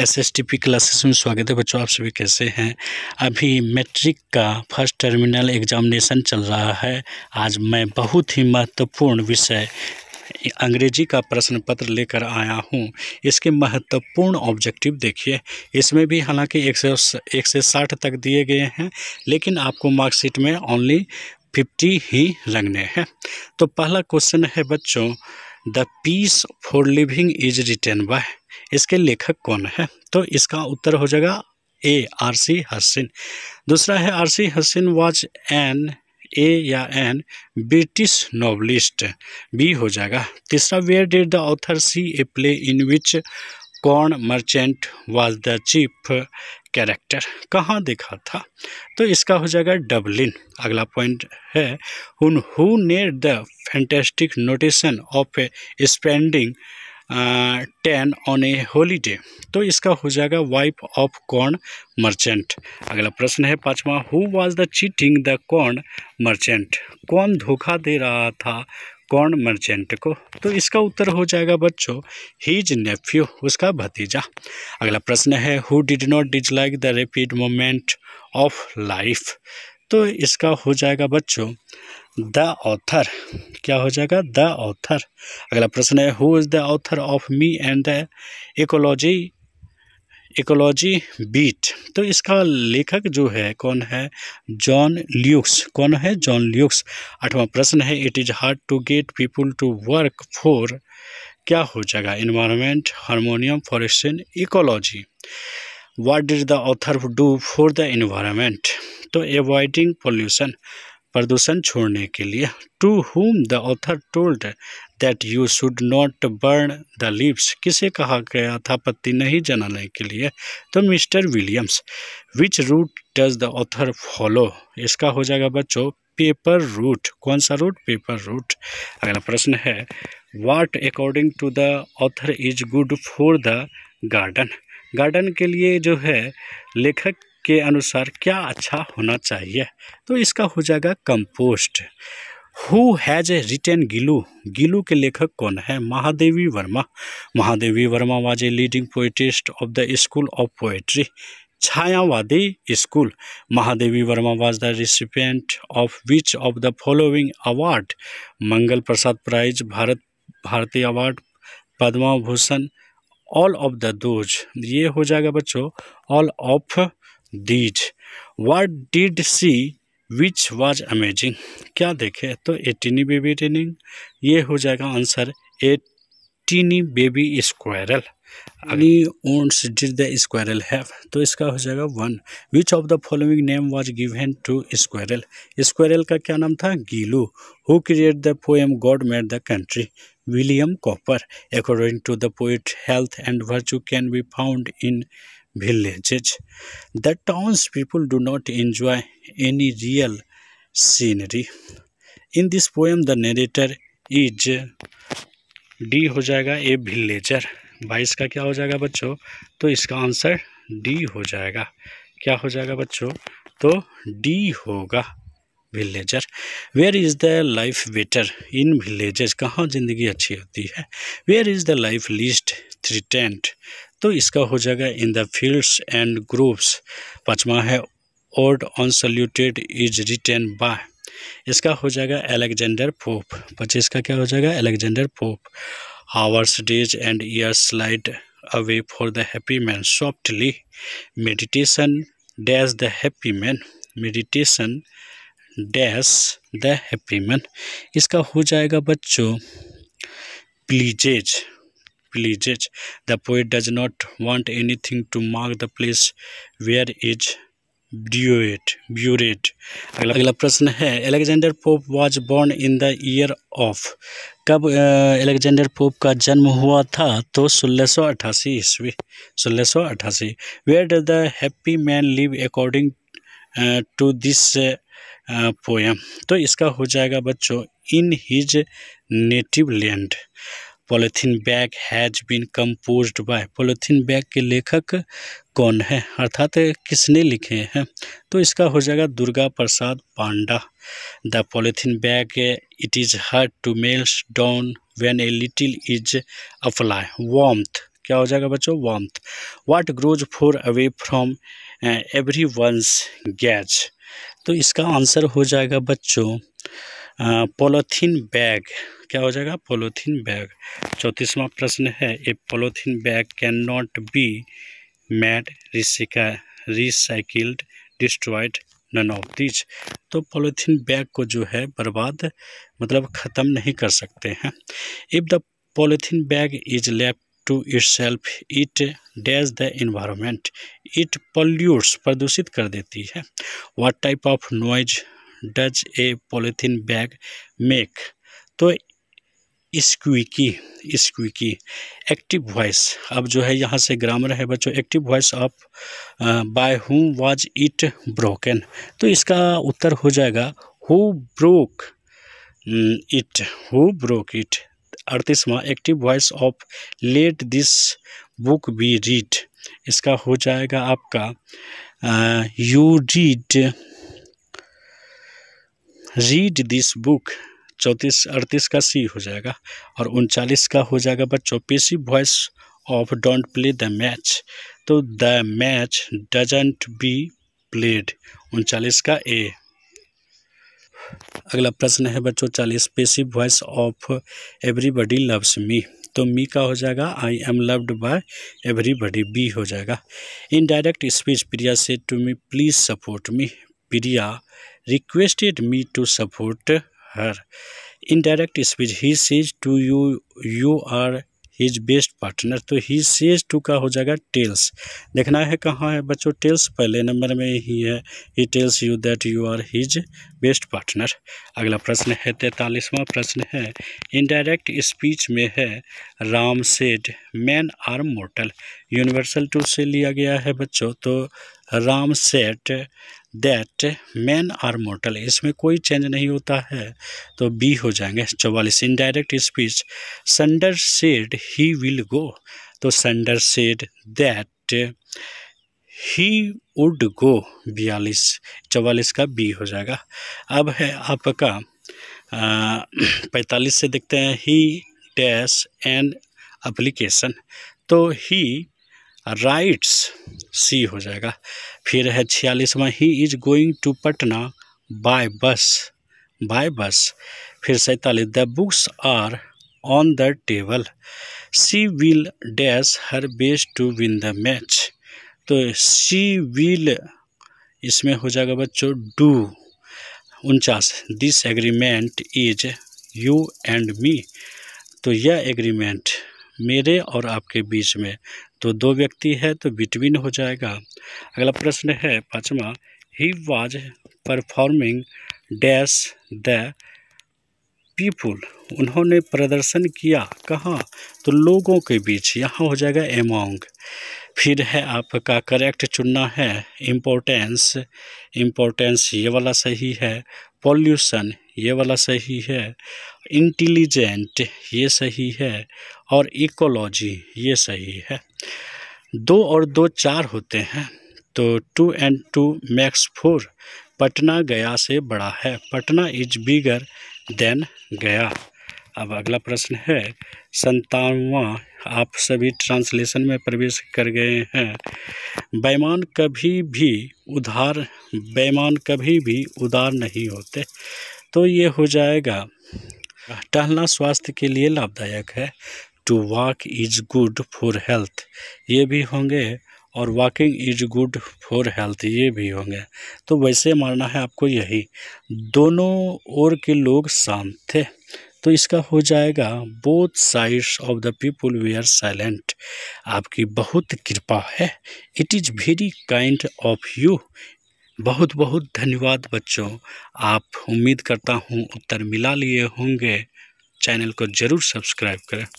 S S T P classes में स्वागत है बच्चों आप सभी कैसे हैं अभी मैट्रिक का फर्स्ट टर्मिनल एग्जामिनेशन चल रहा है आज मैं बहुत ही महत्वपूर्ण विषय अंग्रेजी का प्रश्न पत्र लेकर आया हूँ इसके महत्वपूर्ण ऑब्जेक्टिव देखिए इसमें भी हालांकि एक से एक से साठ तक दिए गए हैं लेकिन आपको मार्कशीट में ओनली फिफ्टी ही लगने हैं तो पहला क्वेश्चन है बच्चों the piece for living is written by इसके लेखक कौन है तो इसका उत्तर हो जाएगा ए आर सी हसिन दूसरा है R C Hassin was an A या एन ब्रिटिश नॉवलिस्ट बी हो जाएगा तीसरा where did the author see a play in which corn merchant was the chief character कहाँ देखा था तो इसका हो जाएगा डबलिन अगला पॉइंट है उन हु ने the fantastic notation of a spending ten on a holiday तो इसका हो जाएगा वाइफ ऑफ कॉर्न मर्चेंट अगला प्रश्न है पांचवा who was the cheating the corn merchant कौन धोखा दे रहा था कौन मर्चेंट को तो इसका उत्तर हो जाएगा बच्चों हीज नेफ्यू उसका भतीजा अगला प्रश्न है who did not dislike the rapid moment of life तो इसका हो जाएगा बच्चों द ऑथर क्या हो जाएगा द ऑथर अगला प्रश्न है who is the author of me and the ecology ecology beat तो इसका लेखक जो है कौन है जॉन ल्यूक्स कौन है जॉन ल्यूक्स आठवां प्रश्न है it is hard to get people to work for क्या हो जाएगा environment harmonium forest and ecology what does the author do for the environment तो एवॉइडिंग पोल्यूशन प्रदूषण छोड़ने के लिए to whom the author told that you should not burn the leaves किसे कहा गया था पत्ती नहीं जलाने के लिए तो mister Williams which route does the author follow इसका हो जाएगा बच्चों पेपर रूट कौन सा रूट पेपर रूट अगला प्रश्न है what according to the author is good for the garden garden के लिए जो है लेखक के अनुसार क्या अच्छा होना चाहिए तो इसका हो जाएगा compost who has a written Gillu Gillu के लेखक कौन है Mahadevi Varma Mahadevi Varma was a leading poetist of the school of poetry Chhayavadi school Mahadevi Varma was the recipient of which of the following award Mangla Prasad prize Bharat Bharatiya award Padma Bhushan all of the those ये हो जाएगा बच्चों all of these what did see which was amazing क्या देखे तो ए teeny baby टीनिंग ये हो जाएगा answer a teeny baby squirrel अली ones did the squirrel have तो इसका हो जाएगा one which of the following name was given to squirrel squirrel का क्या नाम था Gillu who create the poem God made the country William Cowper according to the poet health and virtue can be found in villages. The people do not enjoy any real scenery. In this poem, the narrator is D हो जाएगा ए villager बाईस का क्या हो जाएगा बच्चों तो इसका आंसर डी हो जाएगा क्या हो जाएगा बच्चों तो डी होगा villager where is the life better in villages कहाँ ज़िंदगी अच्छी होती है where is the life least threatened तो इसका हो जाएगा in the fields and groups पाँचवा है ode on solitude is written by इसका हो जाएगा एलेक्जेंडर पोप पच्चीस का क्या हो जाएगा Alexander Pope hours days and year slide away for the happy man softly meditation dash the happy man meditation dash the happy man इसका हो जाएगा बच्चों pleases pleases. The poet does not want anything to mark the place where is buried buried अगला अगला प्रश्न है Alexander Pope was born in the year of कब Alexander Pope का जन्म हुआ था तो सोलह सौ अट्ठासी ईस्वी सोलह सौ अट्ठासी where does the happy man live according to this poem तो इसका हो जाएगा बच्चों in his native land polythene bag has been compose by polythene bag के लेखक कौन है अर्थात किसने लिखे हैं तो इसका हो जाएगा Durga Prasad Panda the polythene bag it is hard to melts down when a little is apply warmth क्या हो जाएगा बच्चों warmth what grows far away from every one's gaze तो इसका आंसर हो जाएगा बच्चों पोलोथीन बैग क्या हो जाएगा पोलोथीन बैग चौंतीसवा प्रश्न है a polythene bag can not be made रिसिका recycled destroyed none of these तो पोलोथीन बैग को जो है बर्बाद मतलब ख़त्म नहीं कर सकते हैं if the polythene bag is left to itself it डैज द इन्वायरमेंट इट पॉल्यूट्स प्रदूषित कर देती है what type of noise does a polythene bag make तो स्क्विकी स्क्विकी एक्टिव वॉइस अब जो है यहाँ से ग्रामर है बच्चों active voice of by whom was it broken तो इसका उत्तर हो जाएगा who broke it who broke it अड़तीसवा active voice of let this book be read इसका हो जाएगा आपका you read read this book चौंतीस अड़तीस का सी हो जाएगा और उनचालीस का हो जाएगा बच्चों passive voice of don't play the match तो the match doesn't be played उनचालीस का ए अगला प्रश्न है बच्चों चालीस passive voice of everybody loves me तो मी का हो जाएगा I am loved by everybody B हो जाएगा in direct speech Priya say to me please support me Priya requested me to support her in direct speech he says to you you are his best partner तो he says to का हो जाएगा tales देखना है कहाँ है बच्चों टेल्स पहले नंबर में ही है he tells you that you are his best partner अगला प्रश्न है तैंतालीसवां प्रश्न है इन डायरेक्ट स्पीच में है Ram said man are mortal universal टू से लिया गया है बच्चों तो Ram said that man are mortal इसमें कोई चेंज नहीं होता है तो बी हो जाएंगे चौवालीस indirect speech Sundar said he will go तो Sundar said that he would go बयालीस चवालीस का बी हो जाएगा अब है आपका पैंतालीस से देखते हैं ही डैश एंड अप्लीकेशन तो ही राइट्स सी हो जाएगा फिर है छियालीसवा he is going to Patna by bus by bus फिर सैंतालीस the books are on the table she will dash her best to win the match तो सी विल इसमें हो जाएगा बच्चों डू उनचास this agreement is you and me तो यह एग्रीमेंट मेरे और आपके बीच में तो दो व्यक्ति है तो बिटवीन हो जाएगा अगला प्रश्न है पाँचवा he was performing dash the people उन्होंने प्रदर्शन किया कहाँ तो लोगों के बीच यहाँ हो जाएगा एमोंग फिर है आपका करेक्ट चुनना है इम्पोर्टेंस इम्पोर्टेंस ये वाला सही है पॉल्यूशन ये वाला सही है इंटेलिजेंट ये सही है और इकोलॉजी ये सही है दो और दो चार होते हैं तो two and two makes four Patna Gaya से बड़ा है पटना इज बिगर देन गया अब अगला प्रश्न है संतानवा आप सभी ट्रांसलेशन में प्रवेश कर गए हैं बेमान कभी भी उधार बेमान कभी भी उधार नहीं होते तो ये हो जाएगा टहलना स्वास्थ्य के लिए लाभदायक है to walk is good for health ये भी होंगे और walking is good for health ये भी होंगे तो वैसे मानना है आपको यही दोनों ओर के लोग शांत थे तो इसका हो जाएगा both sides of the people we are silent आपकी बहुत कृपा है it is very kind of you बहुत बहुत धन्यवाद बच्चों आप उम्मीद करता हूँ उत्तर मिला लिए होंगे चैनल को ज़रूर सब्सक्राइब करें